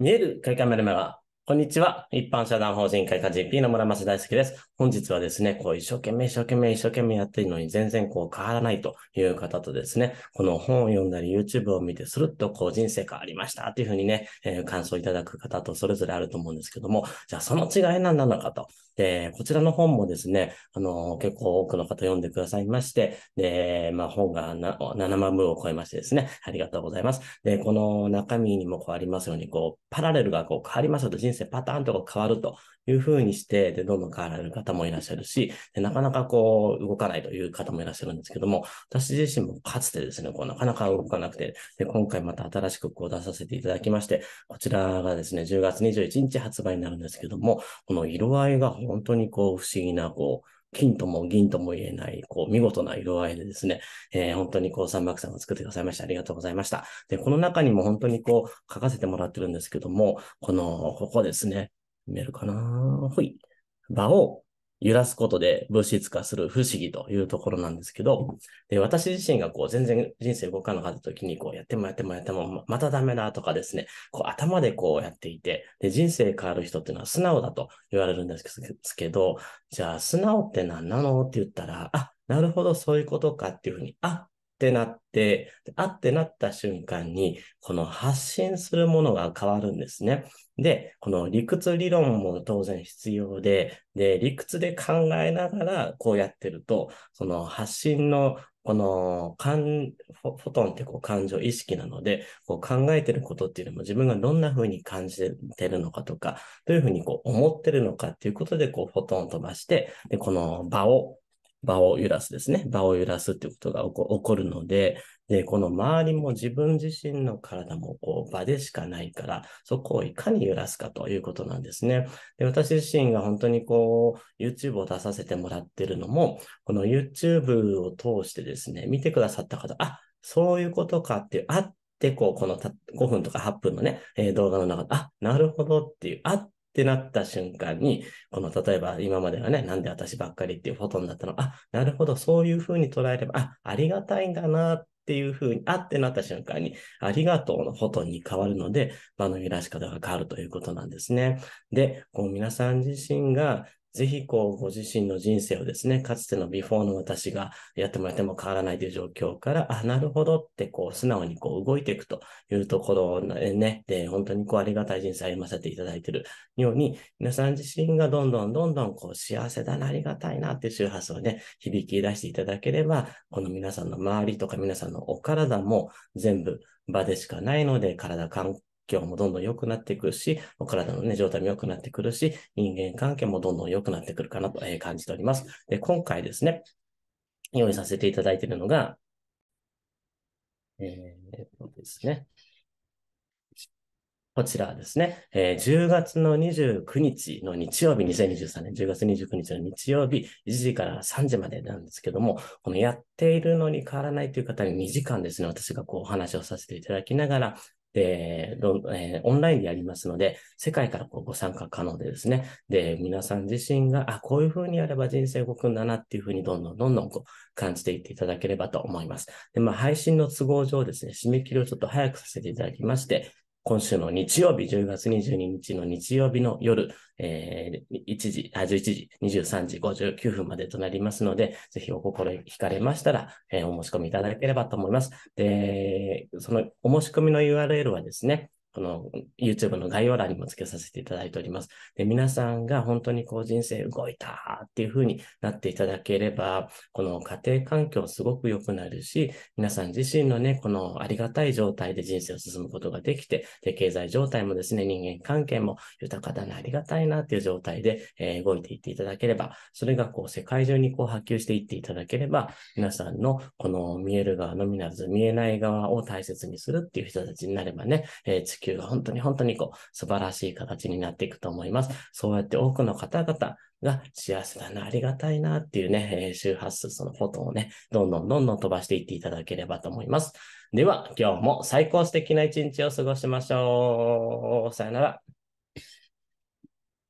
見える外ンメルマガこんにちは。一般社団法人会課 GP の村松大輔です。本日はですね、こう一生懸命一生懸命一生懸命やってるのに全然こう変わらないという方とですね、この本を読んだり YouTube を見てスルッとこう人生変わりましたというふうにね、えー、感想いただく方とそれぞれあると思うんですけども、じゃあその違いなんなのかと。で、こちらの本もですね、あのー、結構多くの方読んでくださいまして、で、まあ本が7万部を超えましてですね、ありがとうございます。で、この中身にもこうありますように、こう、パラレルがこう変わりますよと人生しパターンとか変わるというふうにして、で、どんどん変わられる方もいらっしゃるし、でなかなかこう、動かないという方もいらっしゃるんですけども、私自身もかつてですね、こう、なかなか動かなくて、で、今回また新しくこう出させていただきまして、こちらがですね、10月21日発売になるんですけども、この色合いが本当にこう、不思議な、こう、金とも銀とも言えない、こう、見事な色合いでですね、えー、本当にこう、三幕さんが作ってくださいました。ありがとうございました。で、この中にも本当にこう、書かせてもらってるんですけども、この、ここですね、見えるかなほい。場を揺らすことで物質化する不思議というところなんですけど、で私自身がこう全然人生動かなかった時にこうやってもやってもやってもまたダメだとかですね、こう頭でこうやっていて、で人生変わる人っていうのは素直だと言われるんですけど、じゃあ素直って何なのって言ったら、あ、なるほどそういうことかっていうふうに、あ、ってなって、あってなった瞬間に、この発信するものが変わるんですね。で、この理屈理論も当然必要で、で、理屈で考えながらこうやってると、その発信のこの感フォトンってこう感情意識なので、こう考えてることっていうのも自分がどんな風に感じてるのかとか、どういう風にこう思ってるのかっていうことでこうフォトン飛ばして、で、この場を場を揺らすですね。場を揺らすってことが起こるので、で、この周りも自分自身の体もこう場でしかないから、そこをいかに揺らすかということなんですね。で、私自身が本当にこう、YouTube を出させてもらってるのも、この YouTube を通してですね、見てくださった方、あ、そういうことかっていう、あってこう、この5分とか8分のね、動画の中で、あ、なるほどっていう、あっってなった瞬間に、この例えば今まではね、なんで私ばっかりっていうフォトンだったの、あ、なるほど、そういうふうに捉えれば、あ、ありがたいんだなっていうふうに、あってなった瞬間に、ありがとうのフォトンに変わるので、場の揺らし方が変わるということなんですね。で、こう皆さん自身がぜひこうご自身の人生をですね、かつてのビフォーの私がやってもらっても変わらないという状況から、あ、なるほどってこう素直にこう動いていくというところをね、で本当にこうありがたい人生を歩ませていただいているように、皆さん自身がどんどんどんどんこう幸せだな、ありがたいなっていう周波数をね、響き出していただければ、この皆さんの周りとか皆さんのお体も全部場でしかないので、体感境もどんどん良くなってくるし、お体のね、状態も良くなってくるし、人間関係もどんどん良くなってくるかなと、え感じております。で、今回ですね、用意させていただいているのが、えー、っとですね。こちらですね、えー、10月の29日の日曜日、2023年10月29日の日曜日、1時から3時までなんですけども、このやっているのに変わらないという方に2時間ですね、私がこうお話をさせていただきながら、えーロえー、オンラインでやりますので、世界からこうご参加可能でですね、で、皆さん自身が、あ、こういうふうにやれば人生動くんだなっていうふうにどんどんどんどんこう感じていっていただければと思います。で、まあ、配信の都合上ですね、締め切りをちょっと早くさせていただきまして、今週の日曜日、10月22日の日曜日の夜、えー、1時、あ、11時、23時59分までとなりますので、ぜひお心惹かれましたら、えー、お申し込みいただければと思います。で、そのお申し込みの URL はですね、この YouTube の概要欄にもつけさせていただいております。で、皆さんが本当にこう人生動いたっていう風になっていただければ、この家庭環境すごく良くなるし、皆さん自身のね、このありがたい状態で人生を進むことができて、で、経済状態もですね、人間関係も豊かだな、ありがたいなっていう状態で、えー、動いていっていただければ、それがこう世界中にこう波及していっていただければ、皆さんのこの見える側のみならず見えない側を大切にするっていう人たちになればね、えー地球が本当に本当にこう素晴らしい形になっていくと思います。そうやって多くの方々が幸せだな、ありがたいなっていうね、えー、周波数、そのフォトをね、どんどんどんどん飛ばしていっていただければと思います。では、今日も最高素敵な一日を過ごしましょう。さよなら。